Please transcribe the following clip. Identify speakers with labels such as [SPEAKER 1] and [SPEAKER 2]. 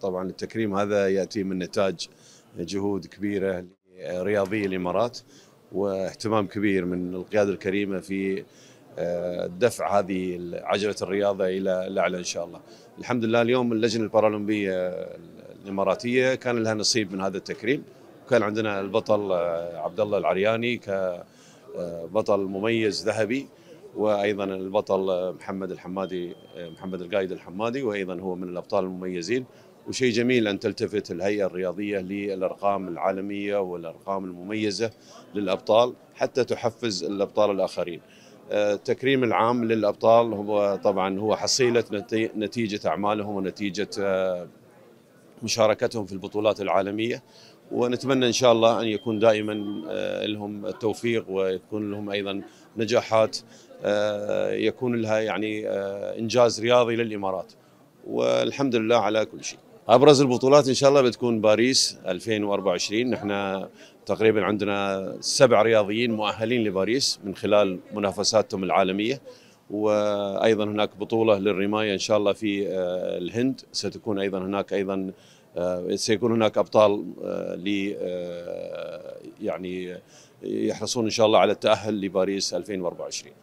[SPEAKER 1] طبعا التكريم هذا ياتي من نتاج جهود كبيره رياضي الامارات واهتمام كبير من القياده الكريمه في آه، دفع هذه عجله الرياضه الى الاعلى ان شاء الله. الحمد لله اليوم اللجنه البارالمبيه الاماراتيه كان لها نصيب من هذا التكريم وكان عندنا البطل آه، عبد الله العرياني كبطل آه، مميز ذهبي وايضا البطل محمد الحمادي محمد القايد الحمادي وايضا هو من الابطال المميزين وشيء جميل ان تلتفت الهيئه الرياضيه للارقام العالميه والارقام المميزه للابطال حتى تحفز الابطال الاخرين. آه، التكريم العام للابطال هو طبعا هو حصيله نتيجه اعمالهم ونتيجه آه، مشاركتهم في البطولات العالميه ونتمنى ان شاء الله ان يكون دائما آه، لهم التوفيق ويكون لهم ايضا نجاحات آه، يكون لها يعني آه، انجاز رياضي للامارات والحمد لله على كل شيء ابرز البطولات ان شاء الله بتكون باريس 2024 نحن تقريبا عندنا سبع رياضيين مؤهلين لباريس من خلال منافساتهم العالميه وايضا هناك بطوله للرمايه ان شاء الله في الهند ستكون ايضا هناك ايضا آه، سيكون هناك ابطال آه، لي آه، يعني يحرصون ان شاء الله على التاهل لباريس 2024